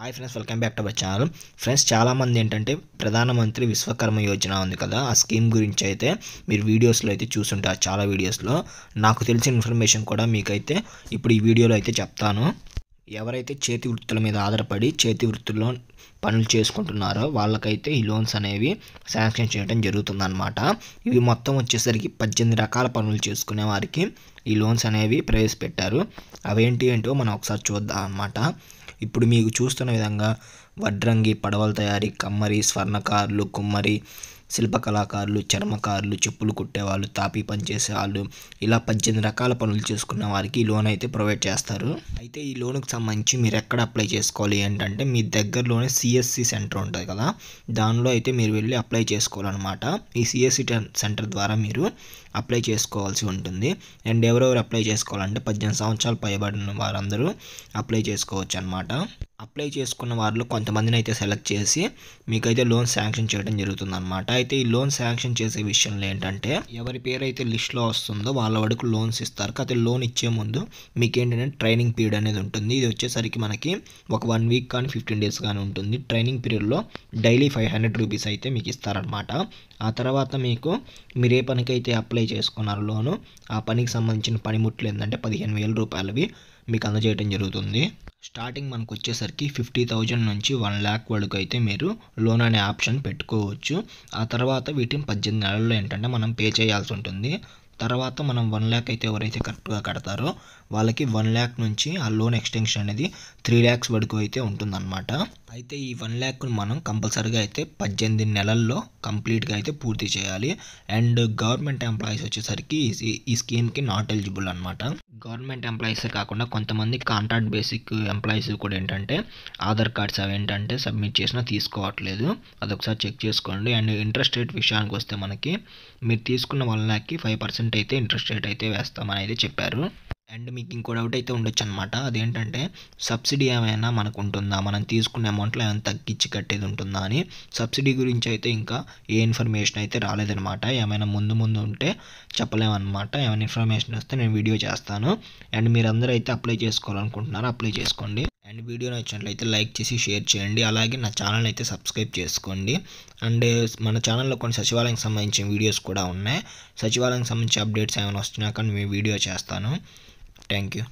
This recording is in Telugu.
hi friends welcome back to my channel friends చాలామంది ఏంటంటే ప్రధానమంత్రి విశ్వకర్మ యోజన ఉంది కదా ఆ స్కీమ్ గురించి అయితే మీరు వీడియోస్లో అయితే చూసుంటారు చాలా వీడియోస్లో నాకు తెలిసిన ఇన్ఫర్మేషన్ కూడా మీకైతే ఇప్పుడు ఈ వీడియోలో అయితే చెప్తాను ఎవరైతే చేతి వృత్తుల మీద ఆధారపడి చేతి వృత్తుల్లో పనులు చేసుకుంటున్నారో వాళ్ళకైతే ఈ లోన్స్ అనేవి శాంక్షన్ చేయడం జరుగుతుందన్నమాట ఇవి మొత్తం వచ్చేసరికి పద్దెనిమిది రకాల పనులు చేసుకునే వారికి ఈ లోన్స్ అనేవి ప్రవేశపెట్టారు అవేంటి ఏంటో మనం ఒకసారి చూద్దాం అన్నమాట ఇప్పుడు మీకు చూస్తున్న విధంగా వడ్రంగి పడవల తయారీ కమ్మరి స్వర్ణకారులు కుమ్మరి శిల్ప కళాకారులు చర్మకారులు చెప్పులు కుట్టేవాళ్ళు తాపి పనిచేసే వాళ్ళు ఇలా పద్దెనిమిది రకాల పనులు చేసుకున్న వారికి ఈ లోన్ అయితే ప్రొవైడ్ చేస్తారు అయితే ఈ లోన్కి సంబంధించి మీరు ఎక్కడ అప్లై చేసుకోవాలి ఏంటంటే మీ దగ్గరలోనే సిఎస్సి సెంటర్ ఉంటుంది కదా దానిలో అయితే మీరు వెళ్ళి అప్లై చేసుకోవాలన్నమాట ఈ సిఎస్సి సెంటర్ ద్వారా మీరు అప్లై చేసుకోవాల్సి ఉంటుంది అండ్ ఎవరెవరు అప్లై చేసుకోవాలంటే పద్దెనిమిది సంవత్సరాలు పైబడిన వారందరూ అప్లై చేసుకోవచ్చు అనమాట అప్లై చేసుకున్న వారిలో కొంతమందిని అయితే సెలెక్ట్ చేసి మీకైతే లోన్ శాంక్షన్ చేయడం జరుగుతుంది అనమాట అయితే ఈ లోన్ శాంక్షన్ చేసే విషయంలో ఏంటంటే ఎవరి పేరు అయితే లిస్ట్లో వస్తుందో వాళ్ళ వరకు లోన్స్ ఇస్తారు కాకపోతే లోన్ ఇచ్చే ముందు మీకు ఏంటంటే ట్రైనింగ్ పీరియడ్ అనేది ఉంటుంది ఇది వచ్చేసరికి మనకి ఒక వన్ వీక్ కానీ ఫిఫ్టీన్ డేస్ కానీ ఉంటుంది ట్రైనింగ్ పీరియడ్లో డైలీ ఫైవ్ హండ్రెడ్ రూపీస్ అయితే మీకు ఇస్తారనమాట ఆ తర్వాత మీకు మీరు ఏ పనికైతే అప్లై చేసుకున్నారు లోను ఆ పనికి సంబంధించిన పనిముట్లు ఏంటంటే పదిహేను వేల రూపాయలవి మీకు అందజేయడం జరుగుతుంది స్టార్టింగ్ మనకు వచ్చేసరికి ఫిఫ్టీ థౌజండ్ నుంచి వన్ ల్యాక్ వరకు అయితే మీరు లోన్ అనే ఆప్షన్ పెట్టుకోవచ్చు ఆ తర్వాత వీటిని పద్దెనిమిది నెలల్లో ఏంటంటే మనం పే చేయాల్సి ఉంటుంది తర్వాత మనం వన్ ల్యాక్ అయితే ఎవరైతే కరెక్ట్గా కడతారో వాళ్ళకి వన్ ల్యాక్ నుంచి ఆ లోన్ ఎక్స్టెన్షన్ అనేది త్రీ ల్యాక్స్ వరకు అయితే ఉంటుందన్నమాట అయితే ఈ వన్ ల్యాక్ను మనం కంపల్సరీగా అయితే పద్దెనిమిది నెలల్లో కంప్లీట్గా అయితే పూర్తి చేయాలి అండ్ గవర్నమెంట్ ఎంప్లాయీస్ వచ్చేసరికి ఈ స్కీమ్కి నాట్ ఎలిజిబుల్ అనమాట గవర్నమెంట్ ఎంప్లాయీస్ కాకుండా కొంతమంది కాంట్రాక్ట్ బేసిక్ ఎంప్లాయీస్ కూడా ఏంటంటే ఆధార్ కార్డ్స్ అవి ఏంటంటే సబ్మిట్ చేసినా తీసుకోవట్లేదు అదొకసారి చెక్ చేసుకోండి అండ్ ఇంట్రెస్ట్ రేట్ విషయానికి వస్తే మనకి మీరు తీసుకున్న వన్ ల్యాక్కి ఫైవ్ పర్సెంట్ పర్సెంట్ అయితే ఇంట్రెస్ట్ రేట్ అయితే వేస్తామని అయితే చెప్పారు అండ్ మీకు ఇంకో డౌట్ అయితే ఉండొచ్చు అనమాట అదేంటంటే సబ్సిడీ ఏమైనా మనకు ఉంటుందా మనం తీసుకున్న అమౌంట్లో ఏమైనా తగ్గించి కట్టేది ఉంటుందా అని సబ్సిడీ గురించి అయితే ఇంకా ఏ ఇన్ఫర్మేషన్ అయితే రాలేదనమాట ఏమైనా ముందు ముందు ఉంటే చెప్పలేమన్నమాట ఏమైనా ఇన్ఫర్మేషన్ వస్తే నేను వీడియో చేస్తాను అండ్ మీరందరూ అయితే అప్లై చేసుకోవాలనుకుంటున్నారో అప్లై చేసుకోండి అండ్ వీడియో నచ్చినట్లయితే లైక్ చేసి షేర్ చేయండి అలాగే నా ఛానల్ అయితే సబ్స్క్రైబ్ చేసుకోండి అండ్ మన ఛానల్లో కొన్ని సచివాలయానికి సంబంధించిన వీడియోస్ కూడా ఉన్నాయి సచివాలయానికి సంబంధించి అప్డేట్స్ ఏమైనా వస్తున్నాక కానీ మేము వీడియో చేస్తాను థ్యాంక్ యూ